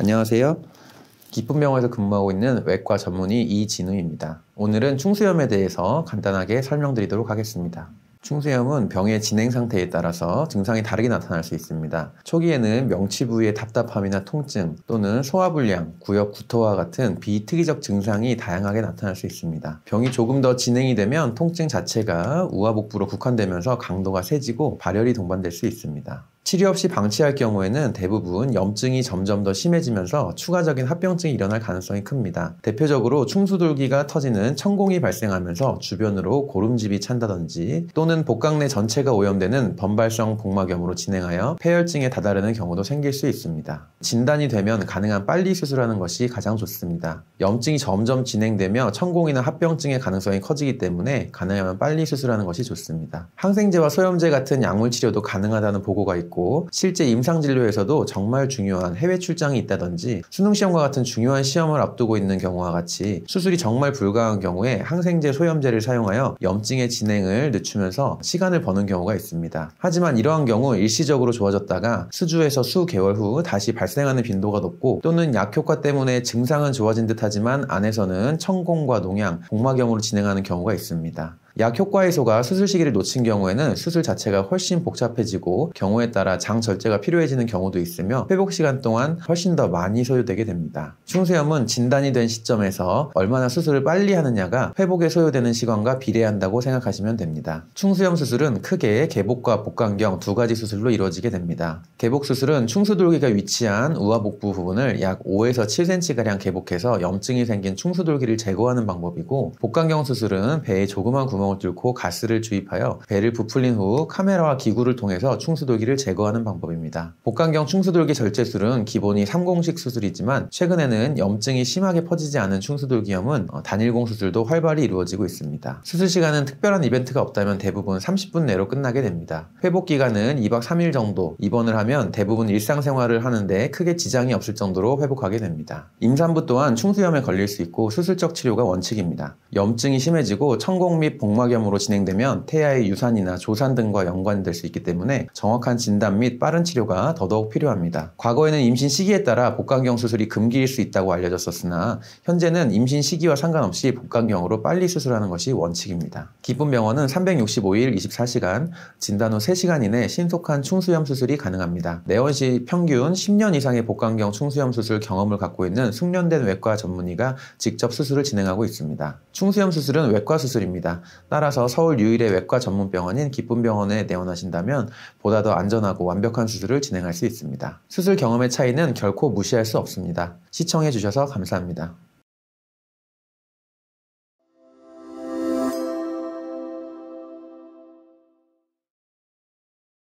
안녕하세요. 기쁨병원에서 근무하고 있는 외과 전문의 이진우입니다. 오늘은 충수염에 대해서 간단하게 설명드리도록 하겠습니다. 충수염은 병의 진행 상태에 따라서 증상이 다르게 나타날 수 있습니다. 초기에는 명치 부위의 답답함이나 통증 또는 소화불량, 구역 구토와 같은 비특이적 증상이 다양하게 나타날 수 있습니다. 병이 조금 더 진행이 되면 통증 자체가 우하복부로 국한되면서 강도가 세지고 발열이 동반될 수 있습니다. 치료 없이 방치할 경우에는 대부분 염증이 점점 더 심해지면서 추가적인 합병증이 일어날 가능성이 큽니다. 대표적으로 충수돌기가 터지는 천공이 발생하면서 주변으로 고름집이 찬다든지 또는 복강내 전체가 오염되는 번발성 복막염으로 진행하여 폐혈증에 다다르는 경우도 생길 수 있습니다. 진단이 되면 가능한 빨리 수술하는 것이 가장 좋습니다. 염증이 점점 진행되며 천공이나 합병증의 가능성이 커지기 때문에 가능하면 빨리 수술하는 것이 좋습니다. 항생제와 소염제 같은 약물 치료도 가능하다는 보고가 있고 있고 실제 임상 진료에서도 정말 중요한 해외 출장이 있다든지 수능 시험과 같은 중요한 시험을 앞두고 있는 경우와 같이 수술이 정말 불가한 경우에 항생제 소염제를 사용하여 염증의 진행을 늦추면서 시간을 버는 경우가 있습니다. 하지만 이러한 경우 일시적으로 좋아졌다가 수주에서 수 개월 후 다시 발생하는 빈도가 높고 또는 약 효과 때문에 증상은 좋아진 듯하지만 안에서는 천공과 농양, 복막염으로 진행하는 경우가 있습니다. 약 효과 해소가 수술 시기를 놓친 경우에는 수술 자체가 훨씬 복잡해지고 경우에 따라 장 절제가 필요해지는 경우도 있으며 회복 시간 동안 훨씬 더 많이 소요되게 됩니다. 충수염은 진단이 된 시점에서 얼마나 수술을 빨리 하느냐가 회복에 소요되는 시간과 비례한다고 생각하시면 됩니다. 충수염 수술은 크게 개복과 복강경 두 가지 수술로 이루어지게 됩니다. 개복 수술은 충수돌기가 위치한 우하복부 부분을 약 5에서 7cm가량 개복해서 염증이 생긴 충수돌기를 제거하는 방법이고 복강경 수술은 배에 조그만 구멍 구멍을 뚫고 가스를 주입하여 배를 부풀린 후 카메라와 기구를 통해서 충수돌기를 제거하는 방법입니다. 복강경 충수돌기 절제술은 기본이 3공식 수술이지만 최근에는 염증이 심하게 퍼지지 않은 충수돌기염은 어, 단일공 수술도 활발히 이루어지고 있습니다. 수술 시간은 특별한 이벤트가 없다면 대부분 30분 내로 끝나게 됩니다. 회복 기간은 2박 3일 정도 입원을 하면 대부분 일상생활을 하는데 크게 지장이 없을 정도로 회복하게 됩니다. 임산부 또한 충수염에 걸릴 수 있고 수술적 치료가 원칙입니다. 염증이 심해지고 천공 및 복막염으로 진행되면 태아의 유산이나 조산 등과 연관될 수 있기 때문에 정확한 진단 및 빠른 치료가 더더욱 필요합니다. 과거에는 임신 시기에 따라 복강경 수술이 금기일 수 있다고 알려졌었으나 현재는 임신 시기와 상관없이 복강경으로 빨리 수술하는 것이 원칙입니다. 기쁨병원은 365일 24시간 진단 후 3시간 이내 신속한 충수염 수술이 가능합니다. 내원시 평균 10년 이상의 복강경 충수염 수술 경험을 갖고 있는 숙련된 외과 전문의가 직접 수술을 진행하고 있습니다. 충수염 수술은 외과 수술입니다. 따라서 서울 유일의 외과 전문병원인 기쁨병원에 내원하신다면 보다 더 안전하고 완벽한 수술을 진행할 수 있습니다. 수술 경험의 차이는 결코 무시할 수 없습니다. 시청해주셔서 감사합니다.